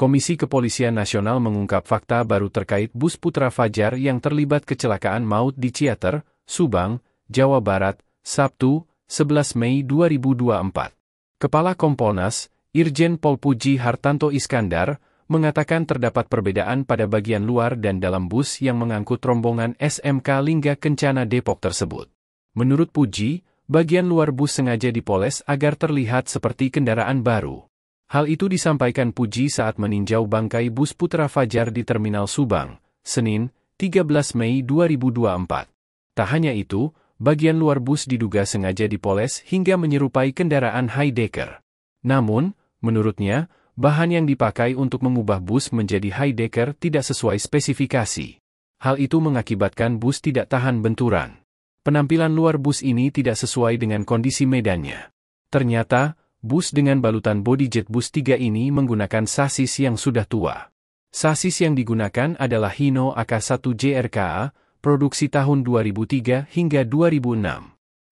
Komisi Kepolisian Nasional mengungkap fakta baru terkait bus Putra Fajar yang terlibat kecelakaan maut di Ciater, Subang, Jawa Barat, Sabtu, 11 Mei 2024. Kepala Kompolnas, Irjen Pol Puji Hartanto Iskandar, mengatakan terdapat perbedaan pada bagian luar dan dalam bus yang mengangkut rombongan SMK Lingga Kencana Depok tersebut. Menurut Puji, bagian luar bus sengaja dipoles agar terlihat seperti kendaraan baru. Hal itu disampaikan Puji saat meninjau bangkai bus Putra Fajar di Terminal Subang, Senin, 13 Mei 2024. Tak hanya itu, bagian luar bus diduga sengaja dipoles hingga menyerupai kendaraan Heidegger. Namun, menurutnya, bahan yang dipakai untuk mengubah bus menjadi Heidegger tidak sesuai spesifikasi. Hal itu mengakibatkan bus tidak tahan benturan. Penampilan luar bus ini tidak sesuai dengan kondisi medannya. Ternyata, Bus dengan balutan jet bus 3 ini menggunakan sasis yang sudah tua. Sasis yang digunakan adalah Hino AK1 JRKA, produksi tahun 2003 hingga 2006.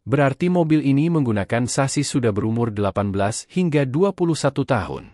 Berarti mobil ini menggunakan sasis sudah berumur 18 hingga 21 tahun.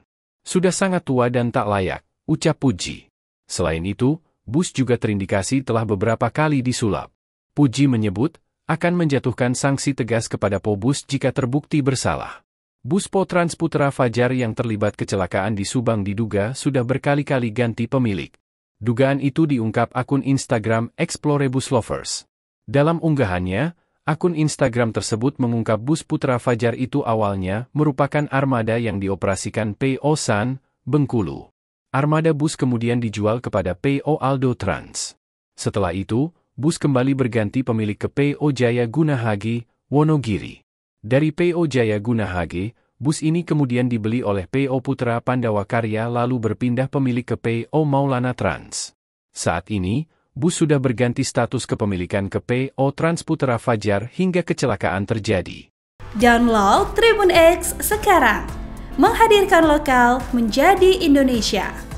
Sudah sangat tua dan tak layak, ucap Puji. Selain itu, bus juga terindikasi telah beberapa kali disulap. Puji menyebut, akan menjatuhkan sanksi tegas kepada Pobus jika terbukti bersalah. Bus Potrans Putra Fajar yang terlibat kecelakaan di Subang diduga sudah berkali-kali ganti pemilik. Dugaan itu diungkap akun Instagram Explorebus Lovers. Dalam unggahannya, akun Instagram tersebut mengungkap bus Putra Fajar itu awalnya merupakan armada yang dioperasikan PO San, Bengkulu. Armada bus kemudian dijual kepada PO Aldo Trans. Setelah itu, bus kembali berganti pemilik ke PO Jaya Gunahagi, Wonogiri. Dari PO Jaya Gunahage, bus ini kemudian dibeli oleh PO Putra Pandawa Karya lalu berpindah pemilik ke PO Maulana Trans. Saat ini, bus sudah berganti status kepemilikan ke PO Trans Putra Fajar hingga kecelakaan terjadi. Download Tribun X sekarang. Menghadirkan lokal menjadi Indonesia.